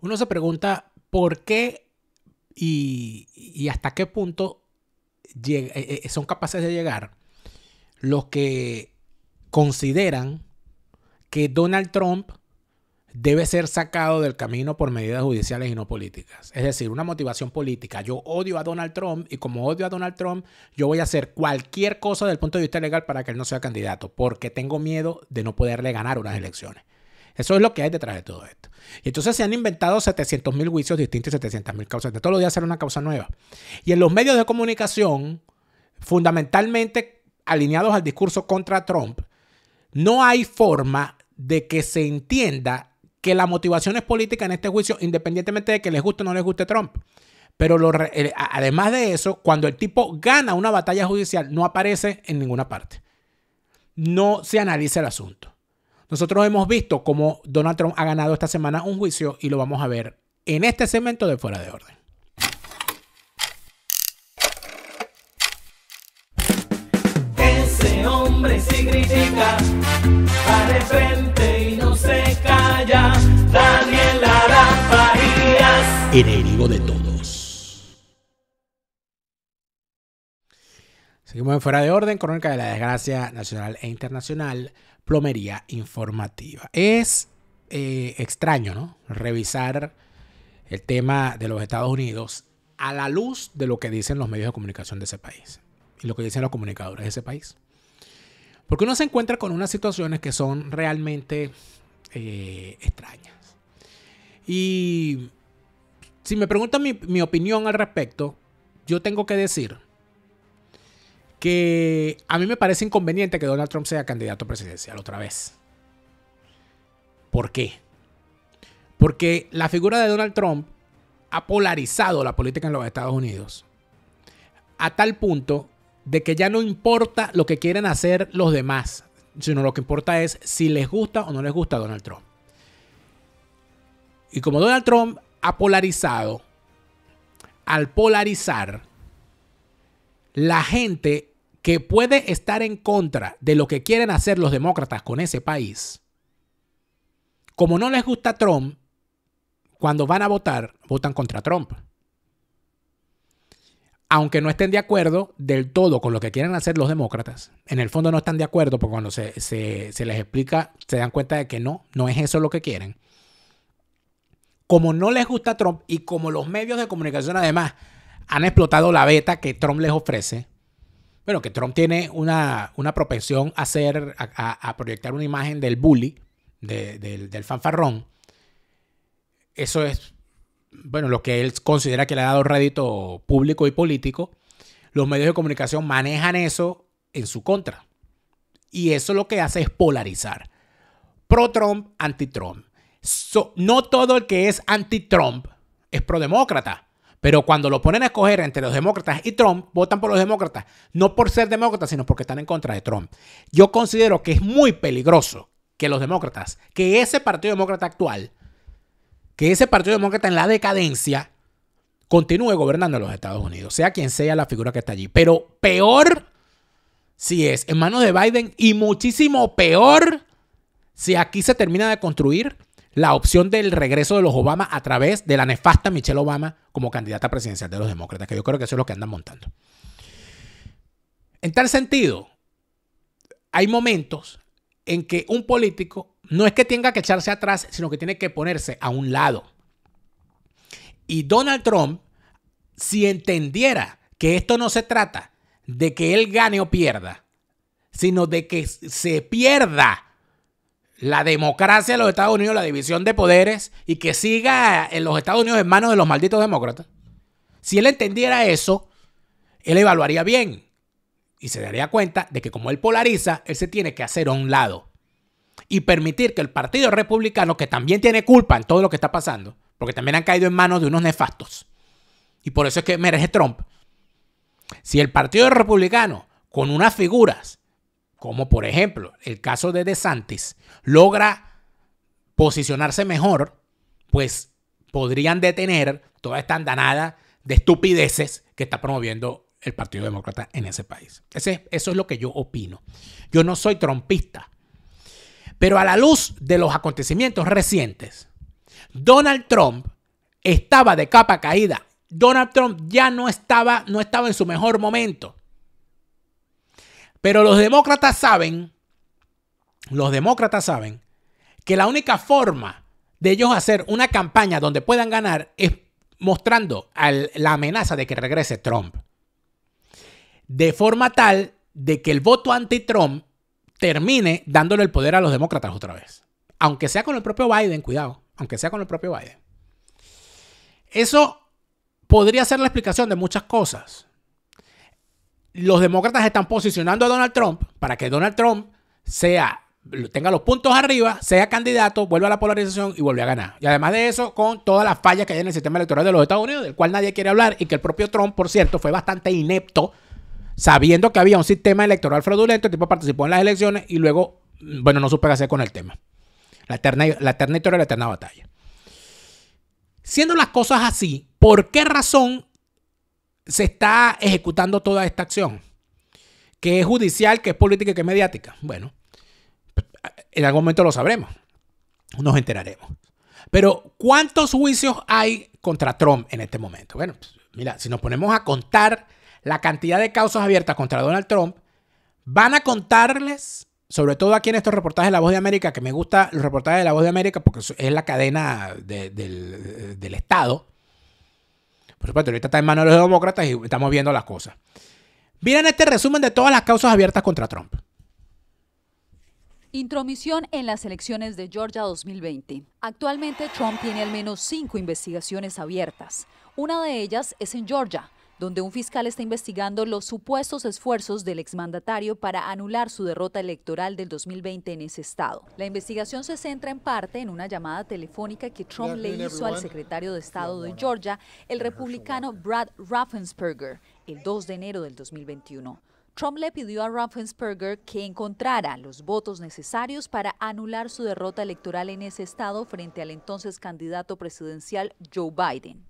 uno se pregunta por qué y, hasta qué punto eh, eh, son capaces de llegar los que consideran que Donald Trump debe ser sacado del camino por medidas judiciales y no políticas. Es decir, una motivación política. Yo odio a Donald Trump y como odio a Donald Trump, yo voy a hacer cualquier cosa desde el punto de vista legal para que él no sea candidato, porque tengo miedo de no poderle ganar unas elecciones. Eso es lo que hay detrás de todo esto. Y entonces se han inventado 700.000 juicios distintos y mil causas. De todos los días será una causa nueva. Y en los medios de comunicación, fundamentalmente alineados al discurso contra Trump, no hay forma de que se entienda que la motivación es política en este juicio, independientemente de que les guste o no les guste Trump. Pero eh, además de eso, cuando el tipo gana una batalla judicial, no aparece en ninguna parte. No se analiza el asunto. Nosotros hemos visto cómo Donald Trump ha ganado esta semana un juicio y lo vamos a ver en este segmento de Fuera de Orden. Ese hombre de frente y no se calla. Daniel Enemigo de todos. Seguimos en Fuera de Orden, crónica de la desgracia nacional e internacional. Plomería Informativa. Es eh, extraño, ¿no? Revisar el tema de los Estados Unidos a la luz de lo que dicen los medios de comunicación de ese país y lo que dicen los comunicadores de ese país. Porque uno se encuentra con unas situaciones que son realmente eh, extrañas. Y si me preguntan mi, mi opinión al respecto, yo tengo que decir que a mí me parece inconveniente que Donald Trump sea candidato presidencial otra vez. ¿Por qué? Porque la figura de Donald Trump ha polarizado la política en los Estados Unidos a tal punto de que ya no importa lo que quieren hacer los demás, sino lo que importa es si les gusta o no les gusta Donald Trump. Y como Donald Trump ha polarizado, al polarizar, la gente que puede estar en contra de lo que quieren hacer los demócratas con ese país, como no les gusta Trump, cuando van a votar, votan contra Trump. Aunque no estén de acuerdo del todo con lo que quieren hacer los demócratas, en el fondo no están de acuerdo porque cuando se, les explica, se dan cuenta de que no, no es eso lo que quieren. Como no les gusta Trump y como los medios de comunicación además han explotado la beta que Trump les ofrece. Bueno, que Trump tiene una, propensión a, hacer, a, proyectar una imagen del bully, del, fanfarrón. Eso es, bueno, lo que él considera que le ha dado rédito público y político. Los medios de comunicación manejan eso en su contra. Y eso lo que hace es polarizar. Pro-Trump, anti-Trump. no todo el que es anti-Trump es pro-demócrata. Pero cuando lo ponen a escoger entre los demócratas y Trump, votan por los demócratas, no por ser demócratas, sino porque están en contra de Trump. Yo considero que es muy peligroso que los demócratas, que ese Partido Demócrata actual, que ese Partido Demócrata en la decadencia, continúe gobernando los Estados Unidos, sea quien sea la figura que está allí. Pero peor si es en manos de Biden y muchísimo peor si aquí se termina de construir la opción del regreso de los Obama a través de la nefasta Michelle Obama como candidata presidencial de los demócratas, que yo creo que eso es lo que andan montando. En tal sentido, hay momentos en que un político no es que tenga que echarse atrás, sino que tiene que ponerse a un lado. Y Donald Trump, si entendiera que esto no se trata de que él gane o pierda, sino de que se pierda la democracia de los Estados Unidos, la división de poderes, y que siga en los Estados Unidos en manos de los malditos demócratas. Si él entendiera eso, él evaluaría bien y se daría cuenta de que como él polariza, él se tiene que hacer a un lado y permitir que el Partido Republicano, que también tiene culpa en todo lo que está pasando, porque también han caído en manos de unos nefastos, y por eso es que merece Trump, si el Partido Republicano, con unas figuras como por ejemplo el caso de DeSantis, logra posicionarse mejor, pues podrían detener toda esta andanada de estupideces que está promoviendo el Partido Demócrata en ese país. Ese, eso es lo que yo opino. Yo no soy trompista, pero a la luz de los acontecimientos recientes, Donald Trump estaba de capa caída. Donald Trump ya no estaba, no estaba en su mejor momento. Pero los demócratas saben, los demócratas saben que la única forma de ellos hacer una campaña donde puedan ganar es mostrando la amenaza de que regrese Trump. De forma tal de que el voto anti-Trump termine dándole el poder a los demócratas otra vez. Aunque sea con el propio Biden, cuidado, aunque sea con el propio Biden. Eso podría ser la explicación de muchas cosas los demócratas están posicionando a Donald Trump para que Donald Trump sea tenga los puntos arriba, sea candidato, vuelva a la polarización y vuelve a ganar. Y además de eso, con todas las fallas que hay en el sistema electoral de los Estados Unidos, del cual nadie quiere hablar, y que el propio Trump, por cierto, fue bastante inepto, sabiendo que había un sistema electoral fraudulento, el tipo participó en las elecciones y luego, bueno, no supe qué hacer con el tema. La eterna, la eterna la eterna batalla. Siendo las cosas así, ¿por qué razón se está ejecutando toda esta acción, que es judicial, que es política y que es mediática. Bueno, en algún momento lo sabremos, nos enteraremos. Pero ¿cuántos juicios hay contra Trump en este momento? Bueno, pues, mira, si nos ponemos a contar la cantidad de causas abiertas contra Donald Trump, van a contarles, sobre todo aquí en estos reportajes de La Voz de América, que me gusta los reportajes de La Voz de América porque es la cadena del, del Estado, por supuesto, ahorita está en manos de los demócratas y estamos viendo las cosas. Miren este resumen de todas las causas abiertas contra Trump. Intromisión en las elecciones de Georgia 2020. Actualmente Trump tiene al menos cinco investigaciones abiertas. Una de ellas es en Georgia, donde un fiscal está investigando los supuestos esfuerzos del exmandatario para anular su derrota electoral del 2020 en ese estado. La investigación se centra en parte en una llamada telefónica que Trump le hizo al secretario de Estado de Georgia, el republicano Brad Raffensperger, el 2 de enero del 2021. Trump le pidió a Raffensperger que encontrara los votos necesarios para anular su derrota electoral en ese estado frente al entonces candidato presidencial Joe Biden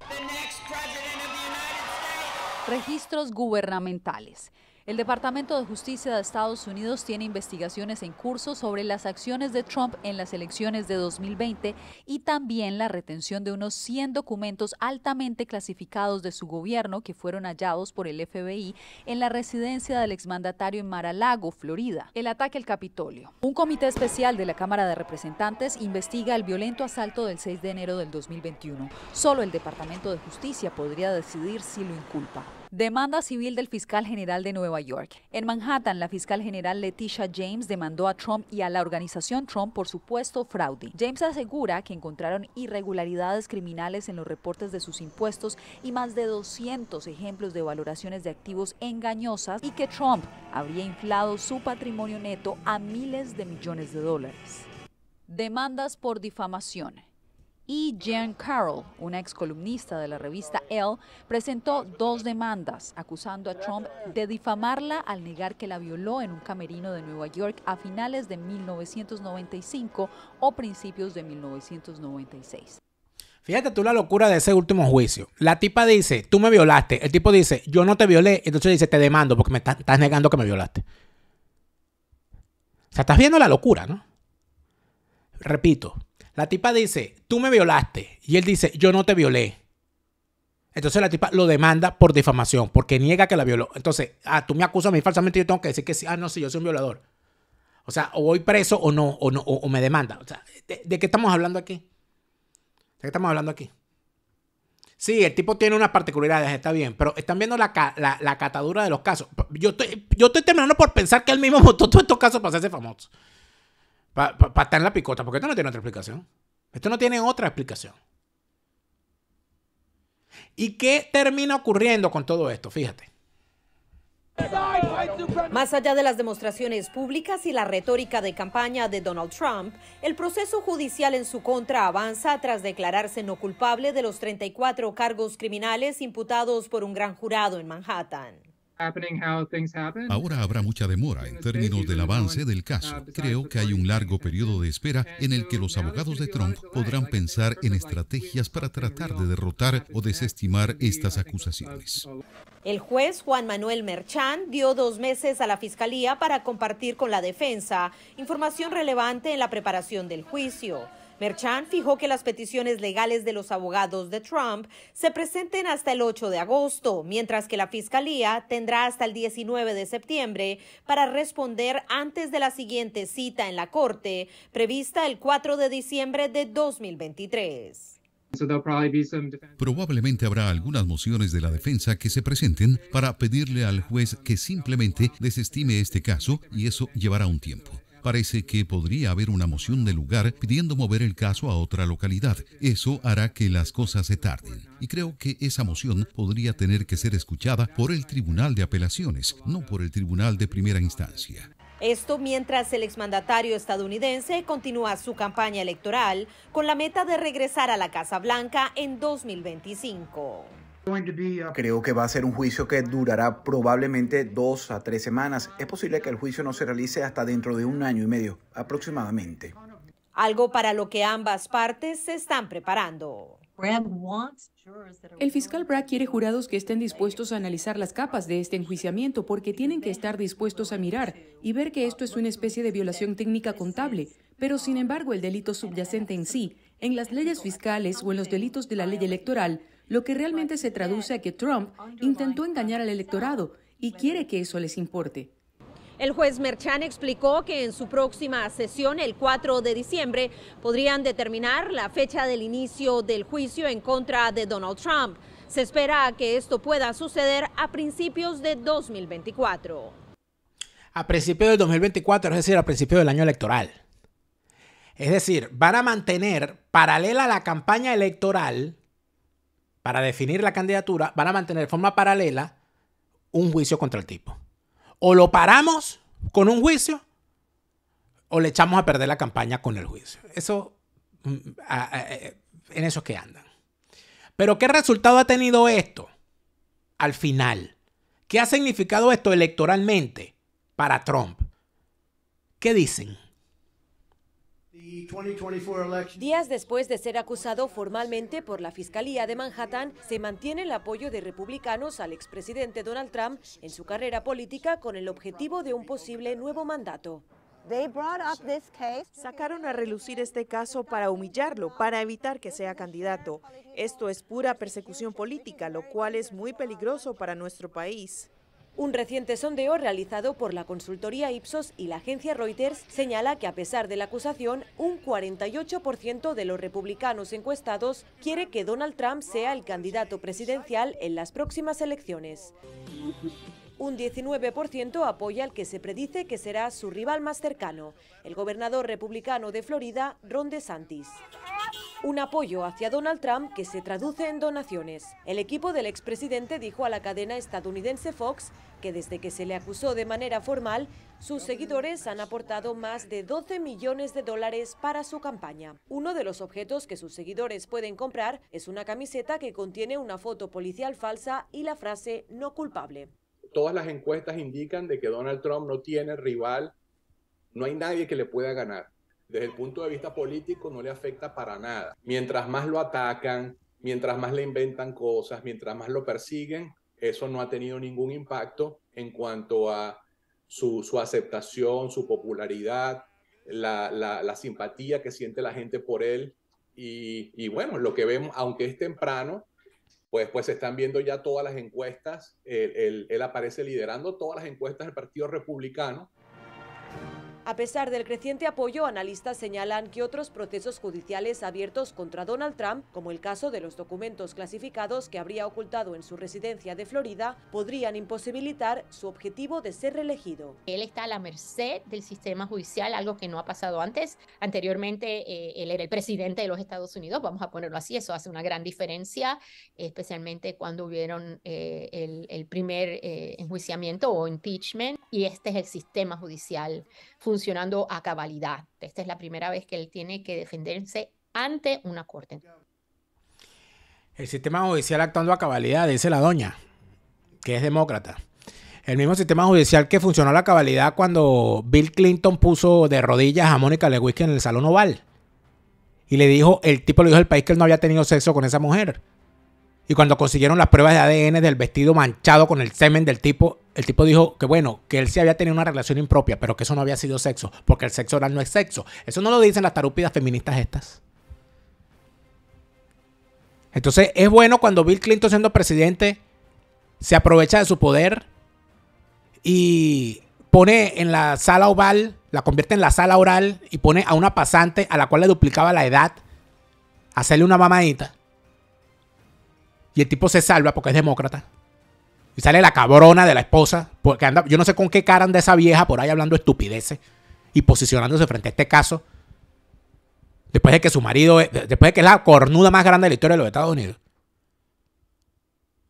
registros gubernamentales. El Departamento de Justicia de Estados Unidos tiene investigaciones en curso sobre las acciones de Trump en las elecciones de 2020 y también la retención de unos 100 documentos altamente clasificados de su gobierno que fueron hallados por el FBI en la residencia del exmandatario en Mar-a-Lago, Florida. El ataque al Capitolio. Un comité especial de la Cámara de Representantes investiga el violento asalto del 6 de enero del 2021. Solo el Departamento de Justicia podría decidir si lo inculpa. Demanda civil del fiscal general de Nueva York. En Manhattan, la fiscal general Leticia James demandó a Trump y a la organización Trump por supuesto fraude. James asegura que encontraron irregularidades criminales en los reportes de sus impuestos y más de 200 ejemplos de valoraciones de activos engañosas y que Trump habría inflado su patrimonio neto a miles de millones de dólares. Demandas por difamación y Jan Carroll, una ex columnista de la revista Elle, presentó dos demandas acusando a Trump de difamarla al negar que la violó en un camerino de Nueva York a finales de 1995 o principios de 1996. Fíjate tú la locura de ese último juicio. La tipa dice, tú me violaste. El tipo dice, yo no te violé. Entonces dice, te demando porque me estás negando que me violaste. O sea, estás viendo la locura, ¿no? Repito, la tipa dice, tú me violaste. Y él dice, yo no te violé. Entonces la tipa lo demanda por difamación, porque niega que la violó. Entonces, ah, tú me acusas a mí falsamente, yo tengo que decir que sí, ah, no, sí, yo soy un violador. O sea, o voy preso o no, o, no, o, me demanda. O sea, ¿de, qué estamos hablando aquí? ¿De qué estamos hablando aquí? Sí, el tipo tiene unas particularidades, está bien, pero están viendo la, catadura de los casos. Yo estoy, yo estoy terminando por pensar que él mismo votó todos estos casos para hacerse famoso. Para estar en la picota, porque esto no tiene otra explicación. Esto no tiene otra explicación. ¿Y qué termina ocurriendo con todo esto? Fíjate. Más allá de las demostraciones públicas y la retórica de campaña de Donald Trump, el proceso judicial en su contra avanza tras declararse no culpable de los 34 cargos criminales imputados por un gran jurado en Manhattan. Ahora habrá mucha demora en términos del avance del uh, caso. Creo que hay un largo periodo de espera en el que los abogados de Trump podrán pensar en estrategias para tratar de derrotar o desestimar estas uh, acusaciones. El juez Juan Manuel Merchán dio dos meses a la fiscalía para compartir con la defensa información relevante en la preparación del juicio. Merchan fijó que las peticiones legales de los abogados de Trump se presenten hasta el 8 de agosto, mientras que la Fiscalía tendrá hasta el 19 de septiembre para responder antes de la siguiente cita en la Corte, prevista el 4 de diciembre de 2023. Probablemente habrá algunas mociones de la defensa que se presenten para pedirle al juez que simplemente desestime este caso y eso llevará un tiempo. Parece que podría haber una moción de lugar pidiendo mover el caso a otra localidad. Eso hará que las cosas se tarden. Y creo que esa moción podría tener que ser escuchada por el Tribunal de Apelaciones, no por el Tribunal de Primera Instancia. Esto mientras el exmandatario estadounidense continúa su campaña electoral con la meta de regresar a la Casa Blanca en 2025. Creo que va a ser un juicio que durará probablemente dos a tres semanas. Es posible que el juicio no se realice hasta dentro de un año y medio aproximadamente. Algo para lo que ambas partes se están preparando. El fiscal Bragg quiere jurados que estén dispuestos a analizar las capas de este enjuiciamiento porque tienen que estar dispuestos a mirar y ver que esto es una especie de violación técnica contable, pero sin embargo el delito subyacente en sí, en las leyes fiscales o en los delitos de la ley electoral, lo que realmente se traduce a que Trump intentó engañar al electorado y quiere que eso les importe. El juez Merchan explicó que en su próxima sesión, el 4 de diciembre, podrían determinar la fecha del inicio del juicio en contra de Donald Trump. Se espera que esto pueda suceder a principios de 2024. A principios de 2024, es decir, a principios del año electoral. Es decir, van a mantener paralela a la campaña electoral para definir la candidatura, van a mantener de forma paralela un juicio contra el tipo. O lo paramos con un juicio o le echamos a perder la campaña con el juicio. Eso, mm, eh, en eso que andan. Pero ¿qué resultado ha tenido esto al final? ¿Qué ha significado esto electoralmente para Trump? ¿Qué dicen? Días después de ser acusado formalmente por la Fiscalía de Manhattan, se mantiene el apoyo de republicanos al expresidente Donald Trump en su carrera política con el objetivo de un posible nuevo mandato. Sacaron a relucir este caso para humillarlo, para evitar que sea candidato. Esto es pura persecución política, lo cual es muy peligroso para nuestro país. Un reciente sondeo realizado por la consultoría Ipsos y la agencia Reuters señala que a pesar de la acusación, un 48% de los republicanos encuestados quiere que Donald Trump sea el candidato presidencial en las próximas elecciones. Un 19% apoya al que se predice que será su rival más cercano, el gobernador republicano de Florida, Ron DeSantis. Un apoyo hacia Donald Trump que se traduce en donaciones. El equipo del expresidente dijo a la cadena estadounidense Fox que desde que se le acusó de manera formal, sus seguidores han aportado más de 12 millones de dólares para su campaña. Uno de los objetos que sus seguidores pueden comprar es una camiseta que contiene una foto policial falsa y la frase no culpable. Todas las encuestas indican de que Donald Trump no tiene rival, no hay nadie que le pueda ganar desde el punto de vista político no le afecta para nada. Mientras más lo atacan, mientras más le inventan cosas, mientras más lo persiguen, eso no ha tenido ningún impacto en cuanto a su, aceptación, su popularidad, la, simpatía que siente la gente por él. Y, bueno, lo que vemos, aunque es temprano, pues, pues están viendo ya todas las encuestas. él aparece liderando todas las encuestas del Partido Republicano. A pesar del creciente apoyo, analistas señalan que otros procesos judiciales abiertos contra Donald Trump, como el caso de los documentos clasificados que habría ocultado en su residencia de Florida, podrían imposibilitar su objetivo de ser reelegido. Él está a la merced del sistema judicial, algo que no ha pasado antes. Anteriormente, eh, él era el presidente de los Estados Unidos, vamos a ponerlo así, eso hace una gran diferencia, especialmente cuando hubieron eh, el, primer eh, enjuiciamiento o impeachment, y este es el sistema judicial funcionando a cabalidad. Esta es la primera vez que él tiene que defenderse ante una corte. El sistema judicial actuando a cabalidad, dice la doña, que es demócrata. El mismo sistema judicial que funcionó a la cabalidad cuando Bill Clinton puso de rodillas a Mónica Lewinsky en el Salón Oval. Y le dijo, el tipo le dijo al país que él no había tenido sexo con esa mujer. Y cuando consiguieron las pruebas de ADN del vestido manchado con el semen del tipo, el tipo dijo que bueno, que él sí había tenido una relación impropia, pero que eso no había sido sexo, porque el sexo oral no es sexo. Eso no lo dicen las tarúpidas feministas estas. Entonces es bueno cuando Bill Clinton siendo presidente se aprovecha de su poder y pone en la sala oval, la convierte en la sala oral y pone a una pasante a la cual le duplicaba la edad, hacerle una mamadita y el tipo se salva porque es demócrata. Y sale la cabrona de la esposa. Porque anda, yo no sé con qué cara anda esa vieja por ahí hablando estupideces y posicionándose frente a este caso. Después de que su marido, eh, después de que es la cornuda más grande de la historia de los Estados Unidos.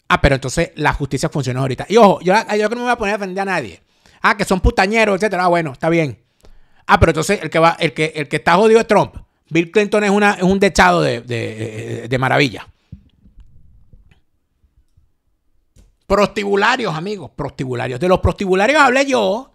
Ah, pero entonces la justicia funciona ahorita. Y ojo, yo, yo que no me voy a poner a defender a nadie. Ah, que son putañeros, etcétera. Ah, bueno, está bien. Ah, pero entonces el que va, el que, el que está jodido es Trump. Bill Clinton es, una, un dechado de eh, maravilla. Prostibularios, amigos, prostibularios. De los prostibularios hablé yo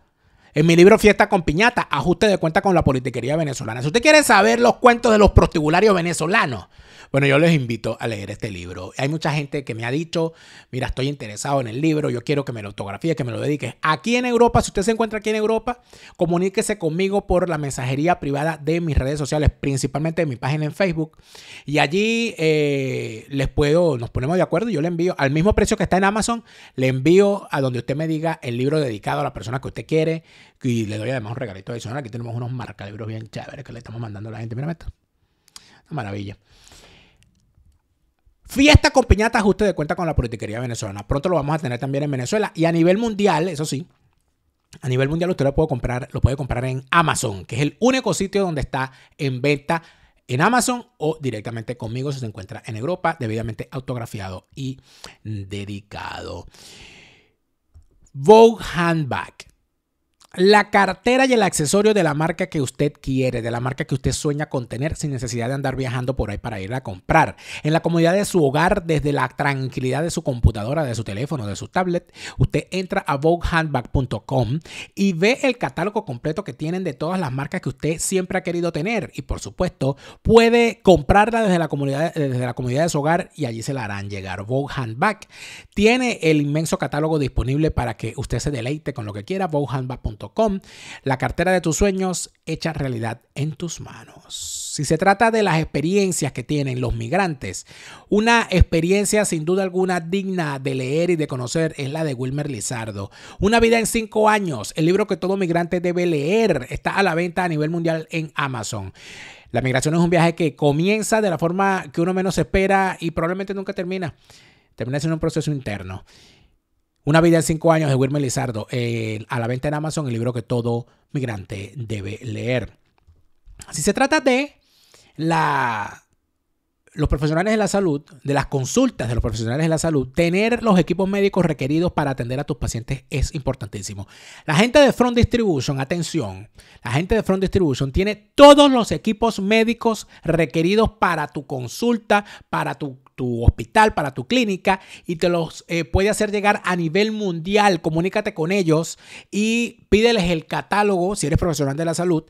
en mi libro Fiesta con Piñata, ajuste de cuenta con la politiquería venezolana. Si usted quiere saber los cuentos de los prostibularios venezolanos, bueno, yo les invito a leer este libro. Hay mucha gente que me ha dicho, mira, estoy interesado en el libro, yo quiero que me lo autografíe, que me lo dedique Aquí en Europa, si usted se encuentra aquí en Europa, comuníquese conmigo por la mensajería privada de mis redes sociales, principalmente de mi página en Facebook. Y allí eh, les puedo, nos ponemos de acuerdo y yo le envío al mismo precio que está en Amazon, le envío a donde usted me diga el libro dedicado a la persona que usted quiere y le doy además un regalito adicional. Aquí tenemos unos marcalibros bien chéveres que le estamos mandando a la gente. Mira, esto. Una maravilla. Fiesta con piñata, ajuste de cuenta con la politiquería venezolana. Pronto lo vamos a tener también en Venezuela. Y a nivel mundial, eso sí, a nivel mundial usted lo puede comprar, lo puede comprar en Amazon, que es el único sitio donde está en venta en Amazon o directamente conmigo si se encuentra en Europa, debidamente autografiado y dedicado. Vogue Handbag la cartera y el accesorio de la marca que usted quiere, de la marca que usted sueña con tener sin necesidad de andar viajando por ahí para ir a comprar. En la comunidad de su hogar, desde la tranquilidad de su computadora, de su teléfono, de su tablet, usted entra a voguehandbag.com y ve el catálogo completo que tienen de todas las marcas que usted siempre ha querido tener. Y por supuesto, puede comprarla desde la comunidad, desde la de su hogar y allí se la harán llegar. Vogue Handbag tiene el inmenso catálogo disponible para que usted se deleite con lo que quiera. voguehandbag.com la cartera de tus sueños hecha realidad en tus manos. Si se trata de las experiencias que tienen los migrantes, una experiencia sin duda alguna digna de leer y de conocer es la de Wilmer Lizardo. Una vida en cinco años, el libro que todo migrante debe leer, está a la venta a nivel mundial en Amazon. La migración es un viaje que comienza de la forma que uno menos espera y probablemente nunca termina. Termina siendo un proceso interno. Una vida de cinco años de Wilmer Lizardo. a la venta en Amazon, el libro que todo migrante debe leer. Si se trata de los profesionales de la salud, de las consultas de los profesionales de la salud, tener los equipos médicos requeridos para atender a tus pacientes es importantísimo. La gente de Front Distribution, atención, la gente de Front Distribution tiene todos los equipos médicos requeridos para tu consulta, para tu tu hospital, para tu clínica y te los eh, puede hacer llegar a nivel mundial. Comunícate con ellos y pídeles el catálogo si eres profesional de la salud.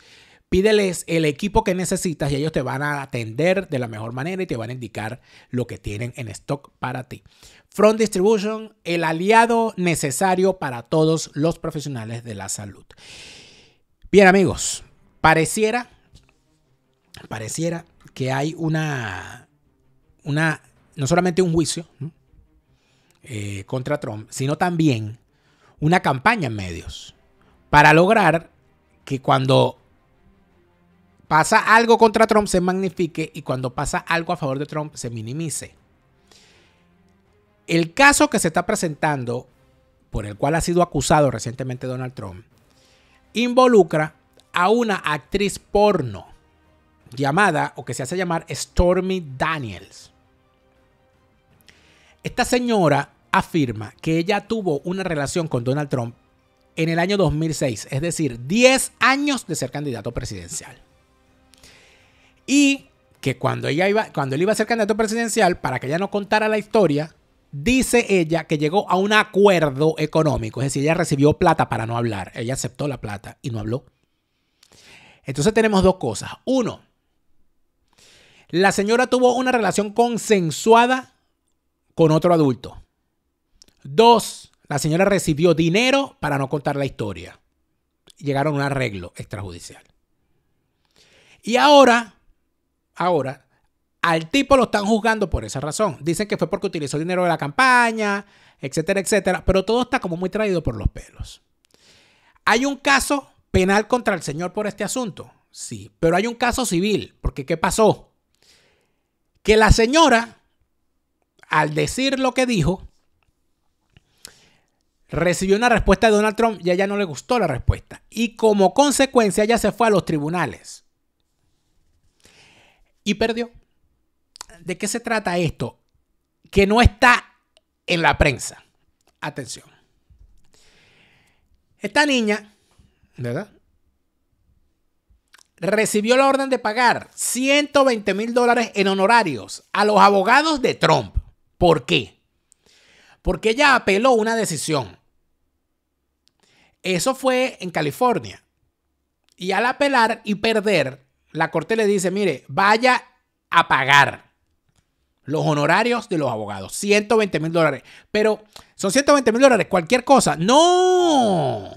Pídeles el equipo que necesitas y ellos te van a atender de la mejor manera y te van a indicar lo que tienen en stock para ti. Front Distribution, el aliado necesario para todos los profesionales de la salud. Bien amigos, pareciera, pareciera que hay una, una no solamente un juicio eh, contra Trump, sino también una campaña en medios para lograr que cuando pasa algo contra Trump se magnifique y cuando pasa algo a favor de Trump se minimice. El caso que se está presentando, por el cual ha sido acusado recientemente Donald Trump, involucra a una actriz porno llamada o que se hace llamar Stormy Daniels. Esta señora afirma que ella tuvo una relación con Donald Trump en el año 2006, es decir, 10 años de ser candidato presidencial. Y que cuando, ella iba, cuando él iba a ser candidato presidencial, para que ella no contara la historia, dice ella que llegó a un acuerdo económico, es decir, ella recibió plata para no hablar, ella aceptó la plata y no habló. Entonces tenemos dos cosas. Uno, la señora tuvo una relación consensuada con otro adulto. Dos, la señora recibió dinero para no contar la historia. Llegaron a un arreglo extrajudicial. Y ahora, ahora, al tipo lo están juzgando por esa razón. Dicen que fue porque utilizó dinero de la campaña, etcétera, etcétera. Pero todo está como muy traído por los pelos. ¿Hay un caso penal contra el señor por este asunto? Sí, pero hay un caso civil, porque ¿qué pasó? Que la señora al decir lo que dijo, recibió una respuesta de Donald Trump y a ella no le gustó la respuesta. Y como consecuencia ella se fue a los tribunales. Y perdió. ¿De qué se trata esto? Que no está en la prensa. Atención. Esta niña, ¿verdad? Recibió la orden de pagar 120 mil dólares en honorarios a los abogados de Trump. ¿Por qué? Porque ella apeló una decisión. Eso fue en California. Y al apelar y perder, la corte le dice, mire, vaya a pagar los honorarios de los abogados. 120 mil dólares. Pero son 120 mil dólares, cualquier cosa. No.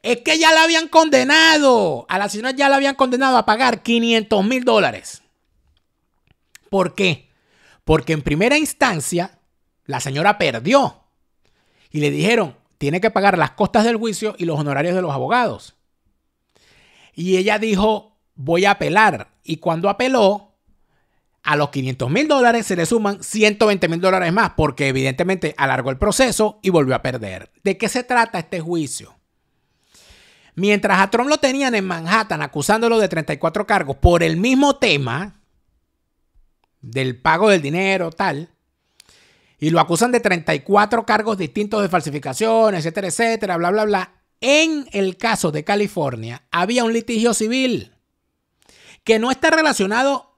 Es que ya la habían condenado. A la señora ya la habían condenado a pagar 500 mil dólares. ¿Por qué? Porque en primera instancia, la señora perdió. Y le dijeron, tiene que pagar las costas del juicio y los honorarios de los abogados. Y ella dijo, voy a apelar. Y cuando apeló, a los 500 mil dólares se le suman 120 mil dólares más porque evidentemente alargó el proceso y volvió a perder. ¿De qué se trata este juicio? Mientras a Trump lo tenían en Manhattan acusándolo de 34 cargos por el mismo tema, del pago del dinero, tal. Y lo acusan de 34 cargos distintos de falsificación, etcétera, etcétera, bla, bla, bla. En el caso de California había un litigio civil que no está relacionado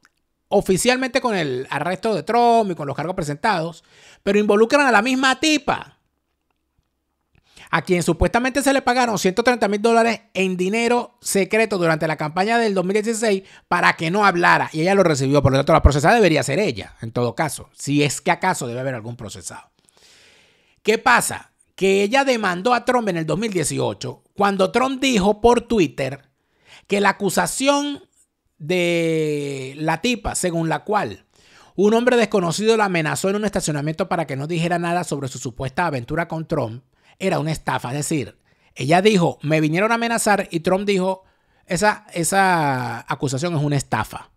oficialmente con el arresto de Trump y con los cargos presentados, pero involucran a la misma tipa a quien supuestamente se le pagaron 130 mil dólares en dinero secreto durante la campaña del 2016 para que no hablara y ella lo recibió. Por lo tanto, la procesada debería ser ella, en todo caso, si es que acaso debe haber algún procesado. ¿Qué pasa? Que ella demandó a Trump en el 2018 cuando Trump dijo por Twitter que la acusación de la tipa, según la cual un hombre desconocido la amenazó en un estacionamiento para que no dijera nada sobre su supuesta aventura con Trump, era una estafa. Es decir, ella dijo, me vinieron a amenazar y Trump dijo, esa, esa acusación es una estafa.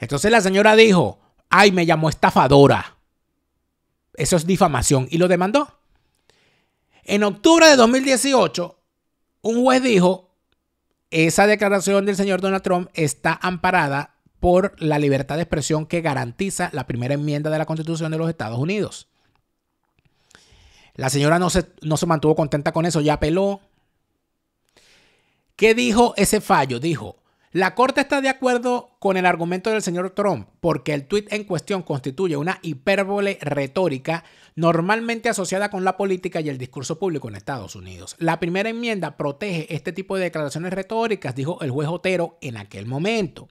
Entonces la señora dijo, ay, me llamó estafadora. Eso es difamación y lo demandó. En octubre de 2018, un juez dijo, esa declaración del señor Donald Trump está amparada por la libertad de expresión que garantiza la primera enmienda de la Constitución de los Estados Unidos. La señora no se, no se mantuvo contenta con eso, ya apeló. ¿Qué dijo ese fallo? Dijo, la Corte está de acuerdo con el argumento del señor Trump porque el tuit en cuestión constituye una hipérbole retórica normalmente asociada con la política y el discurso público en Estados Unidos. La primera enmienda protege este tipo de declaraciones retóricas, dijo el juez Otero en aquel momento.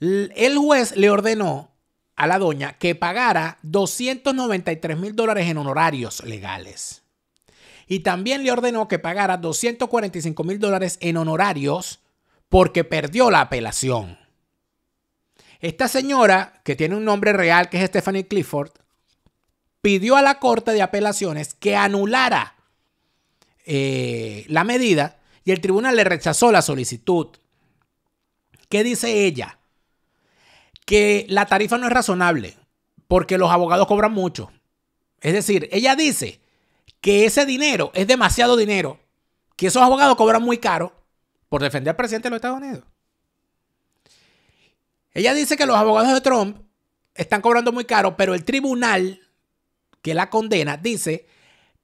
El juez le ordenó a la doña que pagara 293 mil dólares en honorarios legales. Y también le ordenó que pagara 245 mil dólares en honorarios porque perdió la apelación. Esta señora, que tiene un nombre real que es Stephanie Clifford, pidió a la Corte de Apelaciones que anulara eh, la medida y el tribunal le rechazó la solicitud. ¿Qué dice ella? que la tarifa no es razonable porque los abogados cobran mucho. Es decir, ella dice que ese dinero es demasiado dinero, que esos abogados cobran muy caro por defender al presidente de los Estados Unidos. Ella dice que los abogados de Trump están cobrando muy caro, pero el tribunal que la condena dice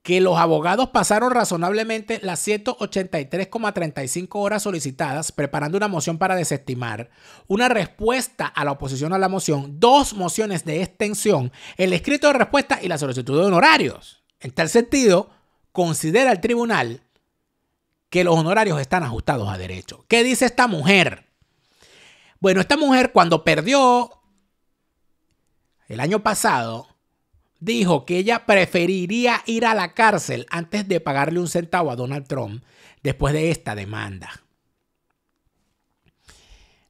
que los abogados pasaron razonablemente las 183,35 horas solicitadas preparando una moción para desestimar, una respuesta a la oposición a la moción, dos mociones de extensión, el escrito de respuesta y la solicitud de honorarios. En tal sentido, considera el tribunal que los honorarios están ajustados a derecho. ¿Qué dice esta mujer? Bueno, esta mujer cuando perdió el año pasado, dijo que ella preferiría ir a la cárcel antes de pagarle un centavo a Donald Trump después de esta demanda.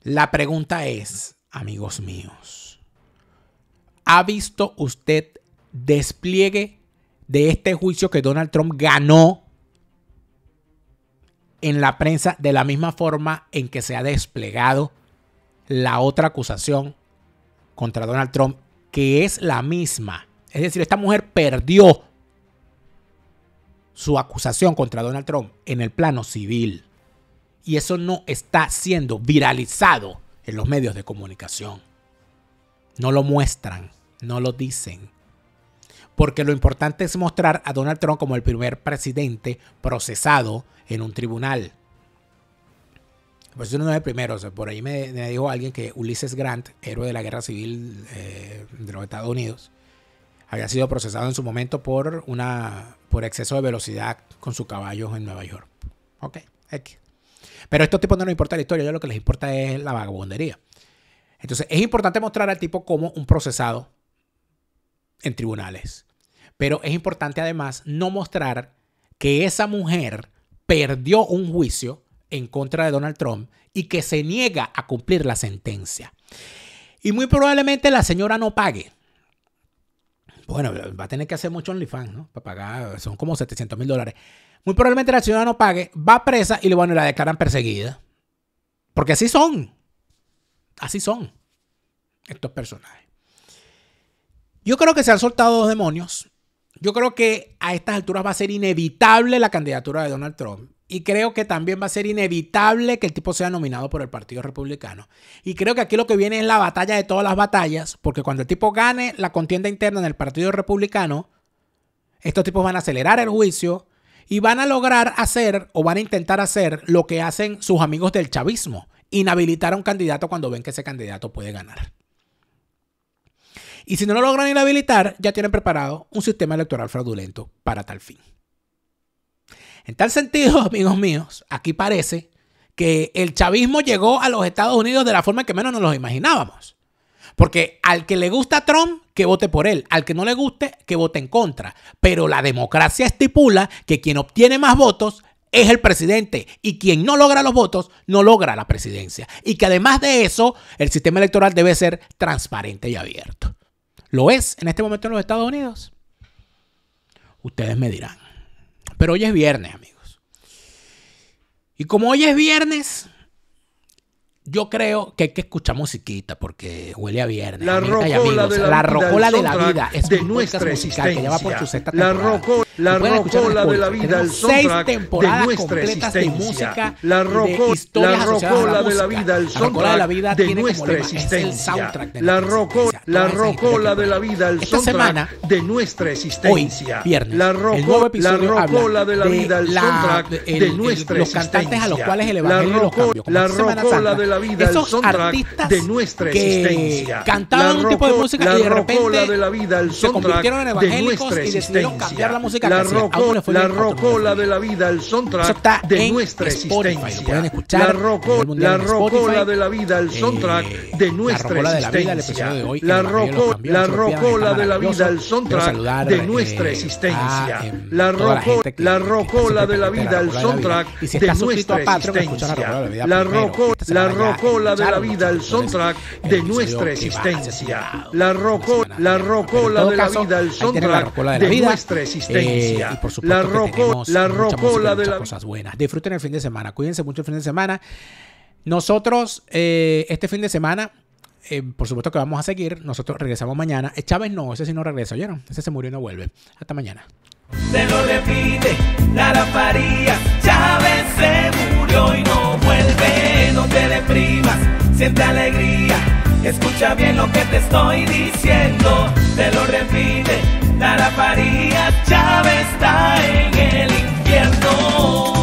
La pregunta es, amigos míos, ¿ha visto usted despliegue de este juicio que Donald Trump ganó en la prensa de la misma forma en que se ha desplegado la otra acusación contra Donald Trump, que es la misma es decir, esta mujer perdió su acusación contra Donald Trump en el plano civil. Y eso no está siendo viralizado en los medios de comunicación. No lo muestran, no lo dicen. Porque lo importante es mostrar a Donald Trump como el primer presidente procesado en un tribunal. Pues eso no es el primero. por ahí me, dijo alguien que Ulises Grant, héroe de la guerra civil eh, de los Estados Unidos, había sido procesado en su momento por, una, por exceso de velocidad con su caballo en Nueva York. Ok, X. Pero a estos tipos no les importa la historia, ya lo que les importa es la vagabundería. Entonces, es importante mostrar al tipo como un procesado en tribunales. Pero es importante además no mostrar que esa mujer perdió un juicio en contra de Donald Trump y que se niega a cumplir la sentencia. Y muy probablemente la señora no pague. Bueno, va a tener que hacer mucho OnlyFans, ¿no? Para pagar, son como 700 mil dólares. Muy probablemente la ciudad no pague, va presa y bueno, la declaran perseguida. Porque así son. Así son estos personajes. Yo creo que se han soltado dos demonios. Yo creo que a estas alturas va a ser inevitable la candidatura de Donald Trump. Y creo que también va a ser inevitable que el tipo sea nominado por el Partido Republicano. Y creo que aquí lo que viene es la batalla de todas las batallas, porque cuando el tipo gane la contienda interna en el Partido Republicano, estos tipos van a acelerar el juicio y van a lograr hacer o van a intentar hacer lo que hacen sus amigos del chavismo, inhabilitar a un candidato cuando ven que ese candidato puede ganar. Y si no lo logran inhabilitar, ya tienen preparado un sistema electoral fraudulento para tal fin. En tal sentido, amigos míos, aquí parece que el chavismo llegó a los Estados Unidos de la forma que menos nos lo imaginábamos. Porque al que le gusta a Trump, que vote por él. Al que no le guste, que vote en contra. Pero la democracia estipula que quien obtiene más votos es el presidente y quien no logra los votos no logra la presidencia. Y que además de eso, el sistema electoral debe ser transparente y abierto. ¿Lo es en este momento en los Estados Unidos? Ustedes me dirán. Pero hoy es viernes, amigos. Y como hoy es viernes, yo creo que hay que escuchar musiquita porque huele a viernes. La rocola de la, vida, es nuestra musical por su La rocola la rocola de la vida, el soundtrack de nuestra existencia. la, rocola de la vida, el soundtrack de nuestra existencia. La, rocola de la vida, el soundtrack de nuestra existencia. la, rocola de la vida, el soundtrack de nuestra existencia. la, rocola de la vida, el soundtrack de nuestra existencia. Cantaban un tipo de música y de repente se convirtieron en evangélicos y decidieron cambiar la música la rocola, de la vida, el soundtrack de nuestra existencia. la, rocola de la vida, el soundtrack de nuestra existencia. la, la rocola de la vida, el soundtrack de nuestra existencia. La rocola de la vida, el soundtrack de nuestra existencia. La rocola de la vida, el soundtrack de nuestra existencia. La rocola de la vida, el soundtrack de nuestra existencia. Eh, y por supuesto, la rocola, la de las cosas buenas. Disfruten el fin de semana, cuídense mucho el fin de semana. Nosotros, eh, este fin de semana, eh, por supuesto que vamos a seguir. Nosotros regresamos mañana. Eh, Chávez no, ese sí no regresa, ¿oyeron? Ese se murió y no vuelve. Hasta mañana. Te lo repite, Lara Faría. Chávez se murió y no vuelve. No te deprimas, siente alegría. Escucha bien lo que te estoy diciendo. Te lo repite. Lara Chávez está en el infierno.